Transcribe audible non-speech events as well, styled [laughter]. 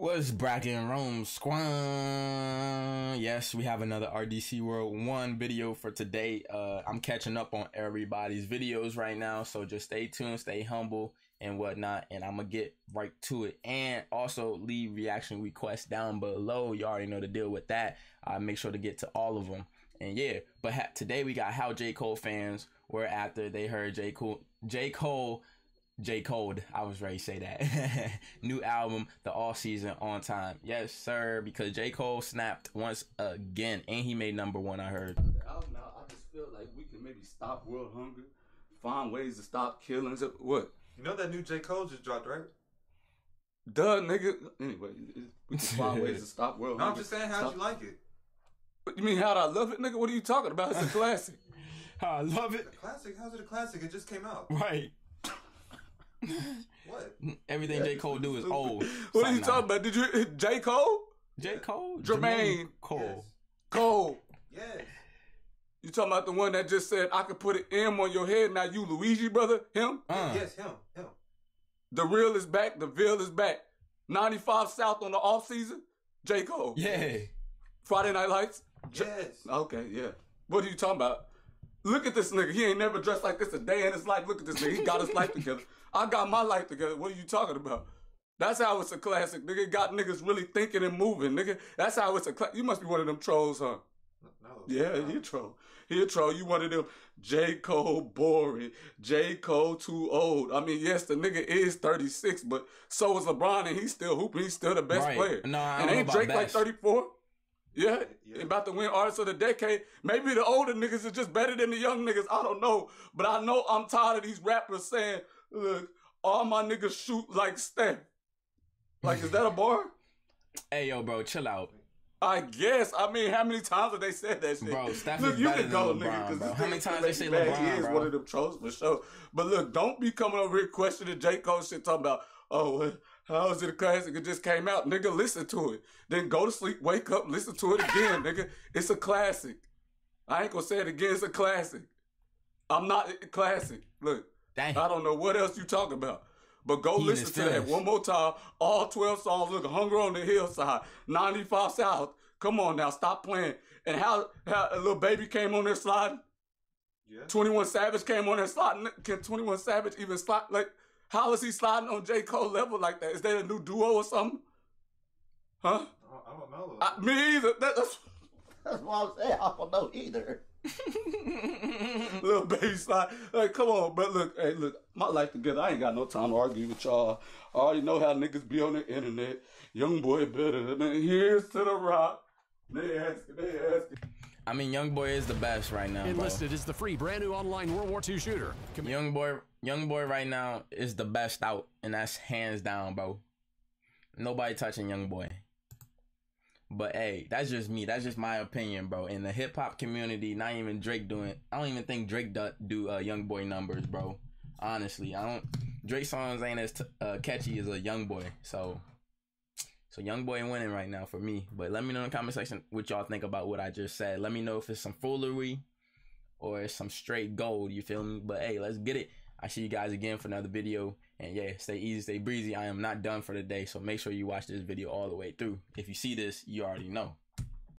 was Bracken Rome Squad. Yes, we have another RDC World 1 video for today. Uh, I'm catching up on everybody's videos right now, so just stay tuned, stay humble, and whatnot. And I'm going to get right to it. And also leave reaction requests down below. You already know the deal with that. I uh, make sure to get to all of them. And yeah, but today we got how J. Cole fans were after they heard J. Cole, J. Cole J. Cole, I was ready to say that. [laughs] New album, the all season on time. Yes, sir, because J. Cole snapped once again and he made number one, I heard. I just feel like we can maybe stop world hunger, find ways to stop killings. What? You know that new J. Cole just dropped, right? Duh, nigga. Anyway, we can find ways to stop world [laughs] no, hunger. I'm just saying, how'd stop. you like it? What, you mean, how'd I love it, nigga? What are you talking about? It's a [laughs] classic. I love it. classic? How's it a classic? It just came out. Right what? Everything yeah. J Cole do is old. what are you talking about? Did you J Cole? J Cole, Jermaine, Jermaine Cole, yes. Cole. Yes. You talking about the one that just said I could put an M on your head? Now you Luigi brother, him? Uh. Yes, him, him. The real is back. The veil is back. 95 South on the off season. J Cole. Yeah. Friday Night Lights. J- yes. Okay. Yeah. What are you talking about? Look at this nigga. He ain't never dressed like this a day in his life. Look at this nigga. He got his life together. [laughs] I got my life together. What are you talking about? That's how it's a classic, nigga. Got niggas really thinking and moving, nigga. That's how it's a classic. You must be one of them trolls, huh? No. Yeah, he a troll. He a troll. You one of them J. Cole boring. J. Cole too old. I mean, yes, the nigga is 36, but so is LeBron and he's still hooping. He's still the best right. player. No, I and ain't Drake like 34? Yeah, yeah. about to win Artist of the Decade. Maybe the older niggas is just better than the young niggas. I don't know, but I know I'm tired of these rappers saying, "Look, all my niggas shoot like Steph." Like, is that a bar? [laughs] Hey, yo, bro, chill out. I guess. I mean, how many times have they said that shit? Bro, Steph look, you can go, LeBron, nigga. how many times they say LeBron? He is bro. one of them trolls for sure. But look, don't be coming over here questioning J Cole shit, talking about, oh, how is it a classic? It just came out. Nigga, listen to it. Then go to sleep, wake up, listen to it again, nigga. It's a classic. I ain't gonna say it again. It's a classic. I'm not a classic. Look, Dang. I don't know what else you talking about. But go he listen to that one more time. All 12 songs. Look, Hunger on the Hillside, 95 South. Come on now, stop playing. And how, how a little baby came on there sliding. Yeah. 21 Savage came on there sliding. Can 21 Savage even slide? Like, how is he sliding on J. Cole level like that? Is that a new duo or something? Huh? I don't know. I, me either. That, that's, that's what I'm saying. I don't know either. little baby slide. Like, come on, but look, hey, look, my life together. I ain't got no time to argue with y'all. I already know how niggas be on the internet. Young boy better than here's to the rock. They asking, they asking. I mean, Young Boy is the best right now. Enlisted bro. is the free brand new online World War II shooter. Com young Boy, Young Boy right now is the best out, and that's hands down, bro. Nobody touching Young Boy. But hey, that's just me. That's just my opinion, bro. In the hip hop community, not even Drake doing. I don't even think Drake do, do uh, Young Boy numbers, bro. Honestly, I don't. Drake songs ain't as uh, catchy as a Young Boy, so so young boy winning right now for me. But let me know in the comment section what y'all think about what I just said. Let me know if it's some foolery or it's some straight gold. You feel me? But hey, let's get it. I see you guys again for another video. And yeah, stay easy, stay breezy. I am not done for the day. So make sure you watch this video all the way through. If you see this, you already know.